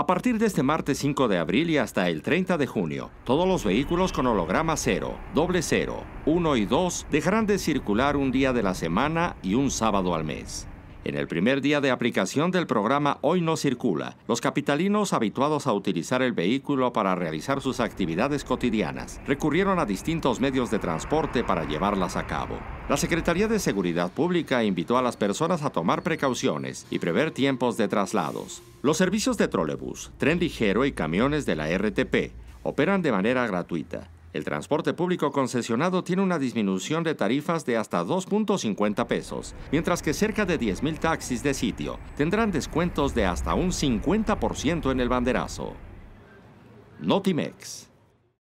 A partir de este martes 5 de abril y hasta el 30 de junio, todos los vehículos con holograma 0, doble 0, 1 y 2 dejarán de circular un día de la semana y un sábado al mes. En el primer día de aplicación del programa Hoy no circula, los capitalinos habituados a utilizar el vehículo para realizar sus actividades cotidianas recurrieron a distintos medios de transporte para llevarlas a cabo. La Secretaría de Seguridad Pública invitó a las personas a tomar precauciones y prever tiempos de traslados. Los servicios de trolebús, tren ligero y camiones de la RTP operan de manera gratuita. El transporte público concesionado tiene una disminución de tarifas de hasta 2.50 pesos, mientras que cerca de 10.000 taxis de sitio tendrán descuentos de hasta un 50% en el banderazo. Notimex.